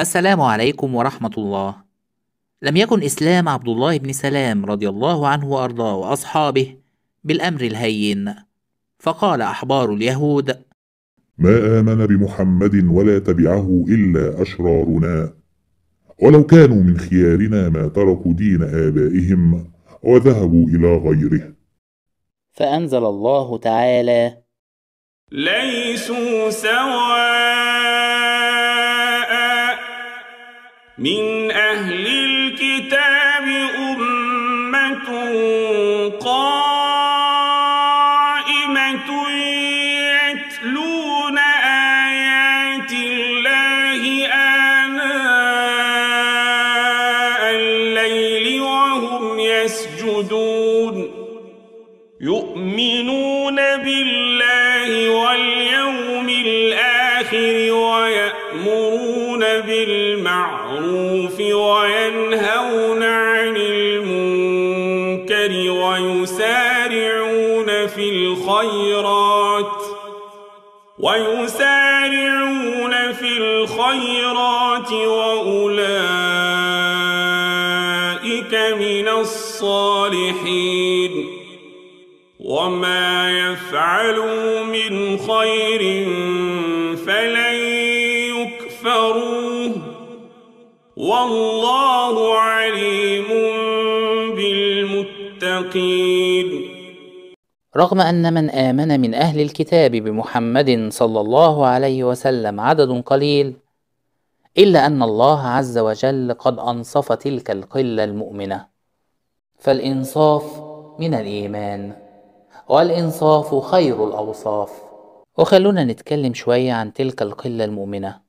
السلام عليكم ورحمة الله لم يكن إسلام عبد الله بن سلام رضي الله عنه وأرضاه وأصحابه بالأمر الهين فقال أحبار اليهود ما آمن بمحمد ولا تبعه إلا أشرارنا ولو كانوا من خيارنا ما تركوا دين آبائهم وذهبوا إلى غيره فأنزل الله تعالى ليسوا سواء من أهل الكتاب أمة قائمة يتلون آيات الله آناء الليل وهم يسجدون يؤمن بالمعروف وينهون عن المنكر ويسارعون في الخيرات ويسارعون في الخيرات وأولئك من الصالحين وما يفعلوا من خير والله عليم بالمتقين رغم أن من آمن من أهل الكتاب بمحمد صلى الله عليه وسلم عدد قليل إلا أن الله عز وجل قد أنصف تلك القلة المؤمنة فالإنصاف من الإيمان والإنصاف خير الأوصاف وخلونا نتكلم شوية عن تلك القلة المؤمنة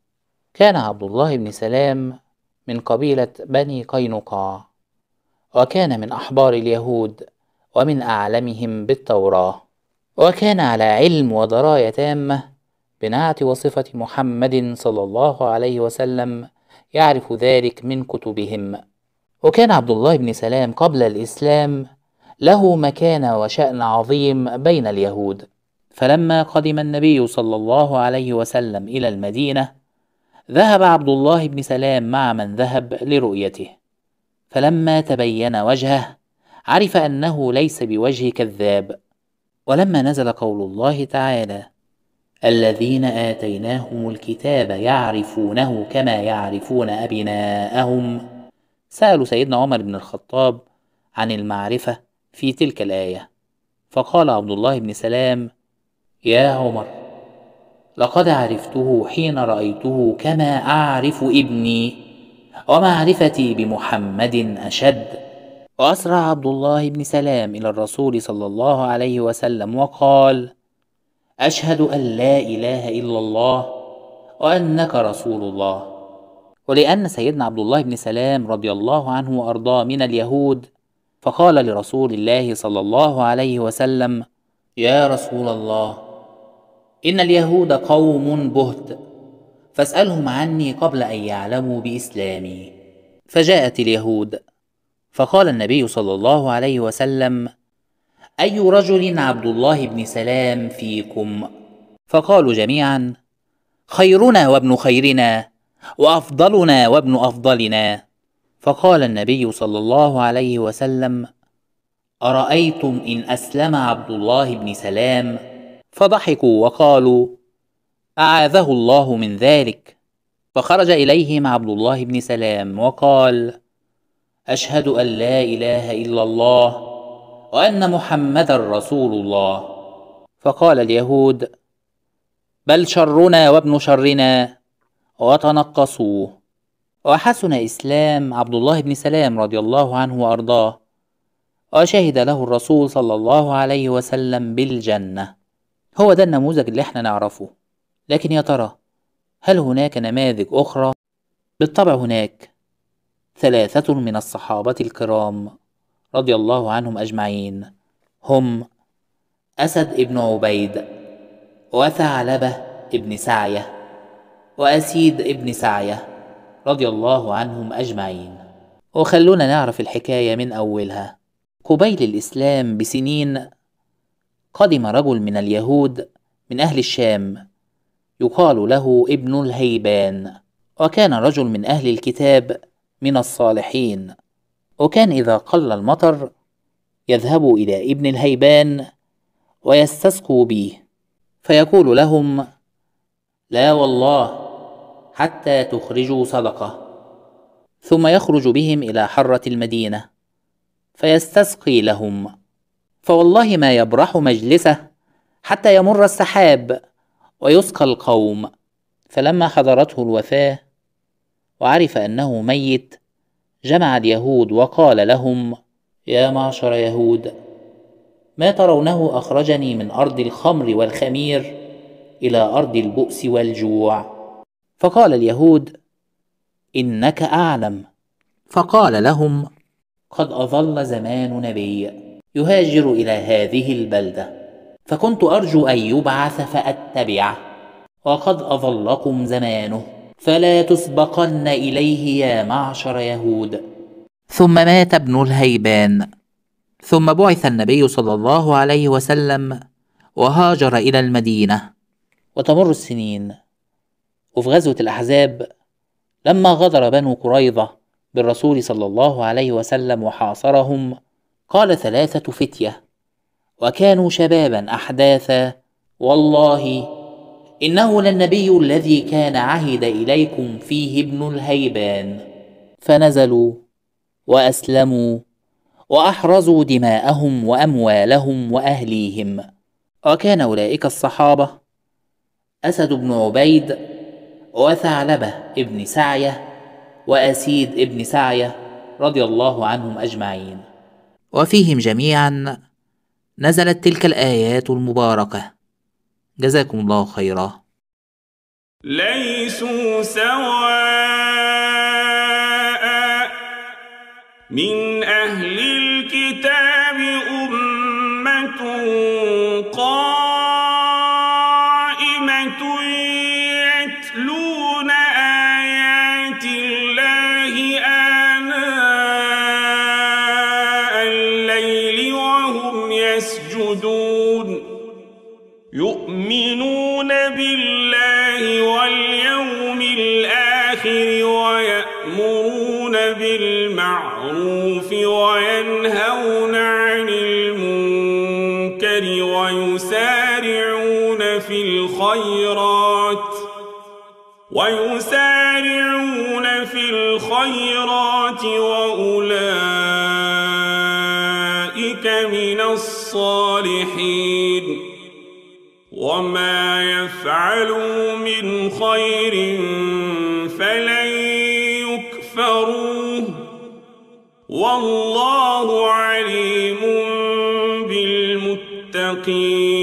كان عبد الله بن سلام من قبيلة بني قينقاع وكان من أحبار اليهود ومن أعلمهم بالتوراة وكان على علم ودراية تامة بنعت وصفة محمد صلى الله عليه وسلم يعرف ذلك من كتبهم وكان عبد الله بن سلام قبل الإسلام له مكانة وشأن عظيم بين اليهود فلما قدم النبي صلى الله عليه وسلم إلى المدينة ذهب عبد الله بن سلام مع من ذهب لرؤيته فلما تبين وجهه عرف انه ليس بوجه كذاب ولما نزل قول الله تعالى الذين اتيناهم الكتاب يعرفونه كما يعرفون ابناءهم سالوا سيدنا عمر بن الخطاب عن المعرفه في تلك الايه فقال عبد الله بن سلام يا عمر لقد عرفته حين رايته كما اعرف ابني ومعرفتي بمحمد اشد واسرع عبد الله بن سلام الى الرسول صلى الله عليه وسلم وقال اشهد ان لا اله الا الله وانك رسول الله ولان سيدنا عبد الله بن سلام رضي الله عنه وارضاه من اليهود فقال لرسول الله صلى الله عليه وسلم يا رسول الله ان اليهود قوم بهت فاسالهم عني قبل ان يعلموا باسلامي فجاءت اليهود فقال النبي صلى الله عليه وسلم اي رجل عبد الله بن سلام فيكم فقالوا جميعا خيرنا وابن خيرنا وافضلنا وابن افضلنا فقال النبي صلى الله عليه وسلم ارايتم ان اسلم عبد الله بن سلام فضحكوا وقالوا أعاذه الله من ذلك فخرج إليهم عبد الله بن سلام وقال أشهد أن لا إله إلا الله وأن محمدا رسول الله فقال اليهود بل شرنا وابن شرنا وتنقصوه وحسن إسلام عبد الله بن سلام رضي الله عنه وأرضاه وشهد له الرسول صلى الله عليه وسلم بالجنة هو ده النموذج اللي احنا نعرفه لكن يا ترى هل هناك نماذج أخرى؟ بالطبع هناك ثلاثة من الصحابة الكرام رضي الله عنهم أجمعين هم أسد ابن عبيد وثعلبة ابن سعية وأسيد ابن سعية رضي الله عنهم أجمعين وخلونا نعرف الحكاية من أولها قبيل الإسلام بسنين قدم رجل من اليهود من أهل الشام يقال له ابن الهيبان وكان رجل من أهل الكتاب من الصالحين وكان إذا قل المطر يذهب إلى ابن الهيبان ويستسقوا به فيقول لهم لا والله حتى تخرجوا صدقة ثم يخرج بهم إلى حرة المدينة فيستسقي لهم فوالله ما يبرح مجلسه حتى يمر السحاب ويسقى القوم فلما حضرته الوفاه وعرف انه ميت جمع اليهود وقال لهم يا معشر يهود ما ترونه اخرجني من ارض الخمر والخمير الى ارض البؤس والجوع فقال اليهود انك اعلم فقال لهم قد اظل زمان نبي يهاجر الى هذه البلده فكنت ارجو ان يبعث فاتبعه وقد اظلكم زمانه فلا تسبقن اليه يا معشر يهود ثم مات ابن الهيبان ثم بعث النبي صلى الله عليه وسلم وهاجر الى المدينه وتمر السنين وفي غزوه الاحزاب لما غدر بنو قريظه بالرسول صلى الله عليه وسلم وحاصرهم قال ثلاثة فتية وكانوا شبابا أحداثا والله إنه للنبي الذي كان عهد إليكم فيه ابن الهيبان فنزلوا وأسلموا وأحرزوا دماءهم وأموالهم وأهليهم وكان أولئك الصحابة أسد بن عبيد وثعلبة ابن سعية وأسيد ابن سعية رضي الله عنهم أجمعين وفيهم جميعا نزلت تلك الايات المباركه جزاكم الله خيرا ليسوا سواء من اهل الكتاب امه قائمه يتلون بالله واليوم الآخر ويأمرون بالمعروف وينهون عن المنكر ويسارعون في الخيرات ويسارعون في الخيرات وأولئك من الصالحين وما يفعلوا من خير فلن يكفروه والله عليم بالمتقين